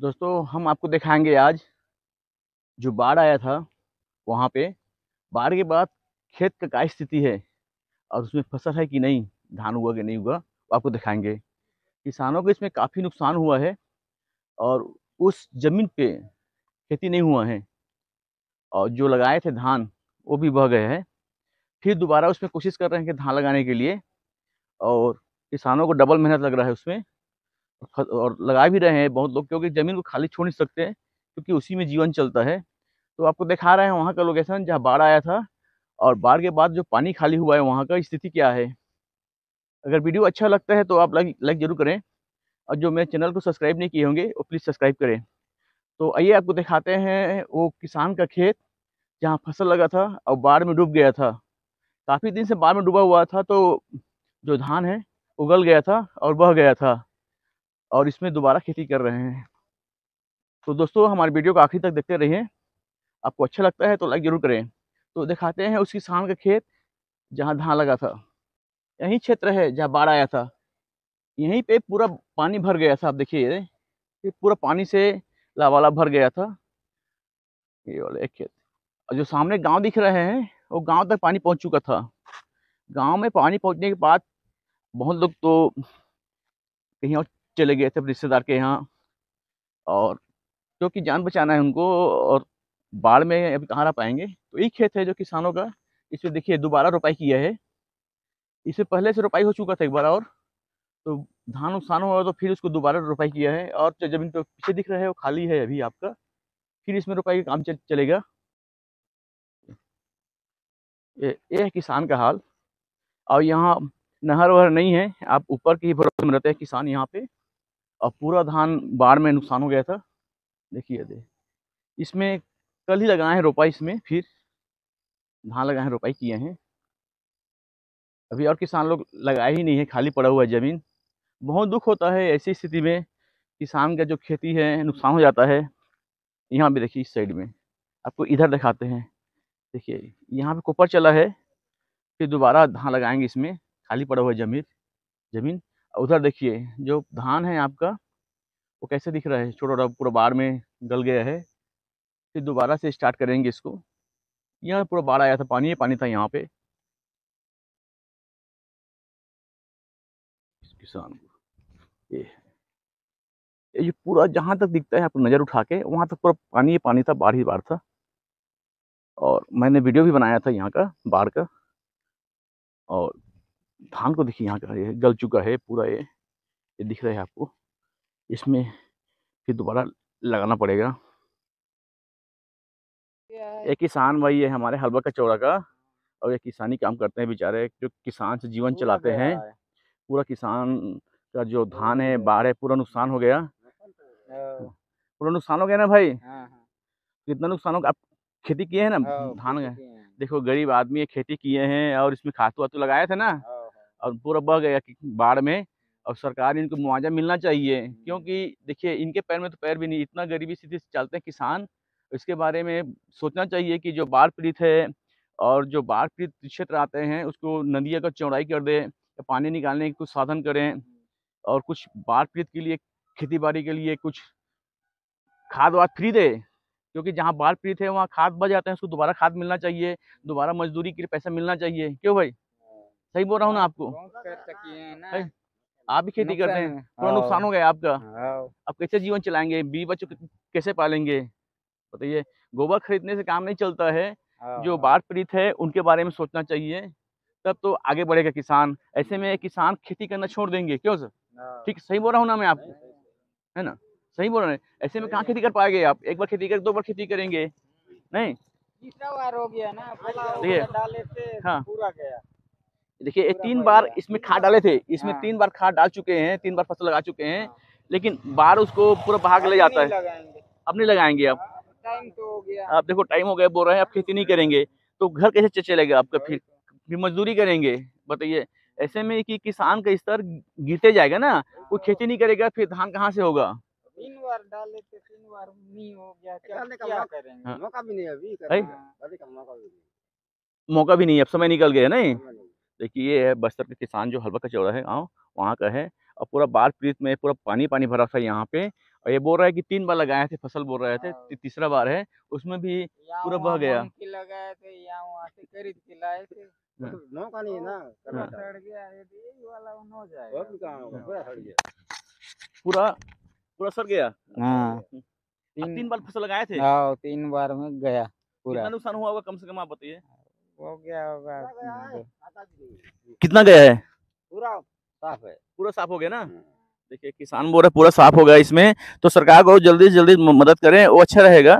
दोस्तों हम आपको दिखाएंगे आज जो बाढ़ आया था वहाँ पे बाढ़ के बाद खेत का क्या स्थिति है और उसमें फसल है कि नहीं धान हुआ कि नहीं हुआ वो आपको दिखाएंगे किसानों को इसमें काफ़ी नुकसान हुआ है और उस ज़मीन पे खेती नहीं हुआ है और जो लगाए थे धान वो भी बह गए हैं फिर दोबारा उसमें कोशिश कर रहे हैं कि धान लगाने के लिए और किसानों को डबल मेहनत लग रहा है उसमें और लगा भी रहे हैं बहुत लोग क्योंकि ज़मीन को खाली छोड़ नहीं सकते क्योंकि उसी में जीवन चलता है तो आपको दिखा रहे हैं वहाँ का लोकेशन जहाँ बाढ़ आया था और बाढ़ के बाद जो पानी खाली हुआ है वहाँ का स्थिति क्या है अगर वीडियो अच्छा लगता है तो आप लाइक लाइक ज़रूर करें और जो मेरे चैनल को सब्सक्राइब नहीं किए होंगे वो प्लीज़ सब्सक्राइब करें तो आइए आपको दिखाते हैं वो किसान का खेत जहाँ फसल लगा था और बाढ़ में डूब गया था काफ़ी दिन से बाढ़ में डूबा हुआ था तो जो धान है उगल गया था और बह गया था और इसमें दोबारा खेती कर रहे हैं तो दोस्तों हमारे वीडियो को आखिरी तक देखते रहिए आपको अच्छा लगता है तो लाइक ज़रूर करें तो दिखाते हैं उस किसान का खेत जहाँ धान लगा था यही क्षेत्र है जहाँ बाढ़ आया था यहीं पे पूरा पानी भर गया था आप देखिए पूरा पानी से लावाला भर गया था ये वाला एक खेत और जो सामने गांव दिख रहे हैं वो गांव तक पानी पहुंच चुका था गांव में पानी पहुंचने के बाद बहुत लोग तो कहीं और चले गए थे रिश्तेदार के यहाँ और क्योंकि जान बचाना है उनको और बाढ़ में अभी कहाँ रह पाएंगे तो एक खेत है जो किसानों का इसमें देखिए दोबारा रोपाई किया है इससे पहले से रोपाई हो चुका था एक बार और तो धान नुकसान हुआ तो फिर उसको दोबारा रोपाई किया है और जो जमीन तो पीछे दिख रहा है वो खाली है अभी आपका फिर इसमें रोपाई का काम चल, चलेगा ये, है किसान का हाल और यहाँ नहर वहर नहीं है आप ऊपर की भरोसे में रहते हैं किसान यहाँ पे और पूरा धान बाढ़ में नुकसान हो गया था देखिए दे इसमें कल ही लगाए हैं रोपाई इसमें फिर धान लगाए हैं रोपाई किए हैं अभी और किसान लोग लगाए ही नहीं है खाली पड़ा हुआ है ज़मीन बहुत दुख होता है ऐसी स्थिति में किसान का जो खेती है नुकसान हो जाता है यहाँ भी देखिए इस साइड में आपको इधर दिखाते हैं देखिए यहाँ पे कोपर चला है फिर दोबारा धान लगाएंगे इसमें खाली पड़ा हुआ जमीन जमीन उधर देखिए जो धान है आपका वो कैसे दिख रहा है छोटा छोटा पूरा बाढ़ में गल गया है फिर दोबारा से स्टार्ट करेंगे इसको यहाँ पूरा बाढ़ आया था पानी है पानी था यहाँ पे किसान ये ये पूरा जहाँ तक दिखता है आप नज़र उठा के वहाँ तक पूरा पानी ही पानी था बाढ़ ही बाढ़ था और मैंने वीडियो भी बनाया था यहाँ का बाढ़ का और धान को देखिए यहाँ का ये गल चुका है पूरा ये ये दिख रहा है आपको इसमें फिर दोबारा लगाना पड़ेगा ये किसान भाई है हमारे हलवा का चौड़ा का और ये किसानी काम करते हैं बेचारे जो किसान से जीवन चलाते हैं पूरा किसान का जो धान है बाढ़ है पूरा नुकसान हो गया पूरा नुकसान हो गया ना भाई हाँ, हाँ। कितना नुकसान हो गया आप खेती किए हैं ना हाँ, धान का देखो गरीब आदमी खेती किए हैं और इसमें खातू वातू लगाए थे ना और पूरा बह गया कि बाढ़ में और सरकार इनको मुआवजा मिलना चाहिए क्योंकि हम्म। देखिए इनके पैर में तो पैर भी नहीं इतना गरीबी स्थिति से चलते हैं किसान इसके बारे में सोचना चाहिए कि जो बाढ़ पीड़ित है और जो बाढ़ पीड़ित क्षेत्र आते हैं उसको नदिया का चौड़ाई कर दें या पानी निकालने के कुछ साधन करें और कुछ बाढ़ पीड़ित के लिए खेती बाड़ी के लिए कुछ खाद वाद फ्री दे क्योंकि जहाँ बाढ़ पीड़ित है वहाँ खाद बच जाते हैं उसको दोबारा खाद मिलना चाहिए दोबारा मजदूरी के लिए पैसा मिलना चाहिए क्यों भाई सही बोल रहा हूँ ना आपको आप भी खेती करते हैं थोड़ा नुकसान हो गया आपका आप कैसे जीवन चलाएंगे बी बच्चों कैसे पालेंगे बताइए गोबर खरीदने से काम नहीं चलता है जो बाढ़ पीड़ित है उनके बारे में सोचना चाहिए तब तो आगे बढ़ेगा किसान ऐसे में किसान खेती करना छोड़ देंगे क्यों सर ठीक सही बोल रहा हूँ ना मैं आपको है ना सही बोल रहे हैं ऐसे में कहाँ खेती कर पाएंगे आप एक बार खेती कर दो बार खेती करेंगे नहीं बार हो गया ना हाँ पूरा गया देखिए ये तीन बार इसमें खाद डाले थे हाँ। इसमें तीन बार खाद डाल चुके हैं तीन बार फसल लगा चुके हैं हाँ। लेकिन बाढ़ उसको पूरा भाग ले जाता है अब नहीं लगाएंगे हाँ, अब टाइम तो हो गया आप देखो टाइम हो गया बोल रहे हैं आप खेती नहीं करेंगे तो घर कैसे चलेगा आपका फिर तो। फिर मजदूरी करेंगे बताइए ऐसे में कि किसान का स्तर गिरते जाएगा ना कोई तो। खेती नहीं करेगा फिर धान कहाँ से होगा तीन बार डाले थे तीन बार नहीं हो गया क्या, क्या करेंगे मौका भी नहीं अभी मौका भी नहीं अब समय निकल गया नहीं देखिए ये है बस्तर के किसान जो हलवा का चौड़ा है गाँव वहाँ का है और पूरा बाढ़ पीड़ित में पूरा पानी पानी भरा था यहाँ पे और ये बोल रहा है कि तीन बार लगाए थे फसल बोल रहे थे हाँ। तीसरा बार है उसमें भी पूरा बह गया लगाए थे से खरीद के लाए थे हाँ। नहीं ना पूरा पूरा सड़ गया हाँ। तीन, बार फसल लगाए थे तीन बार में गया पूरा नुकसान हुआ होगा कम से कम आप बताइए हम्म। कितना गया है पूरा साफ है पूरा साफ हो गया ना हम्म। देखिए किसान बोल रहे पूरा साफ हो गया इसमें तो सरकार को जल्दी से जल्दी मदद करें वो अच्छा रहेगा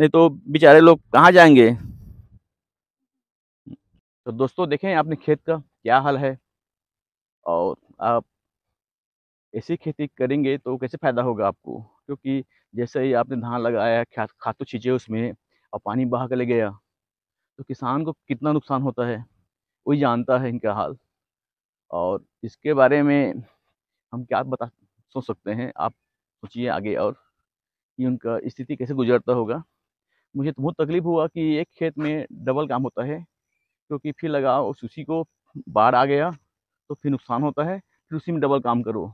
नहीं तो बेचारे लोग कहाँ जाएंगे तो दोस्तों देखें आपने खेत का क्या हाल है और आप ऐसी खेती करेंगे तो कैसे फ़ायदा होगा आपको क्योंकि जैसे ही आपने धान लगाया खातू छींचे उसमें और पानी बहा कर ले गया तो किसान को कितना नुकसान होता है वही जानता है इनका हाल और इसके बारे में हम क्या बता सोच सकते हैं आप सोचिए आगे और कि उनका स्थिति कैसे गुजरता होगा मुझे तो बहुत तकलीफ हुआ कि एक खेत में डबल काम होता है क्योंकि फिर लगाओ उस उसी को बाढ़ आ गया तो फिर नुकसान होता है फिर उसी में डबल काम करो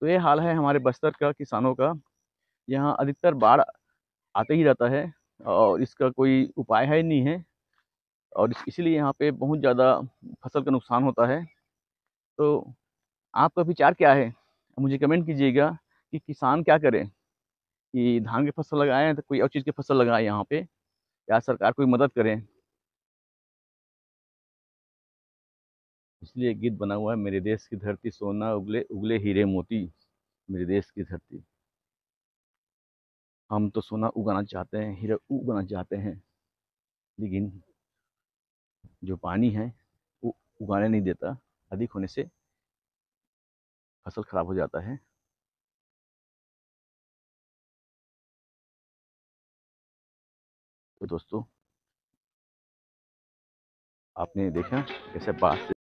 तो ये हाल है हमारे बस्तर का किसानों का यहाँ अधिकतर बाढ़ आते ही रहता है और इसका कोई उपाय है नहीं है और इसीलिए यहाँ पे बहुत ज़्यादा फसल का नुकसान होता है तो आपका विचार क्या है मुझे कमेंट कीजिएगा कि किसान क्या करें कि धान की फसल लगाएं तो कोई और चीज़ की फसल लगाएं यहाँ पे या सरकार कोई मदद करें इसलिए गीत बना हुआ है मेरे देश की धरती सोना उगले उगले हीरे मोती मेरे देश की धरती हम तो सोना उगाना चाहते हैं हीरे उगाना चाहते हैं लेकिन जो पानी है वो उगाने नहीं देता अधिक होने से फसल ख़राब हो जाता है तो दोस्तों आपने देखा कैसे बात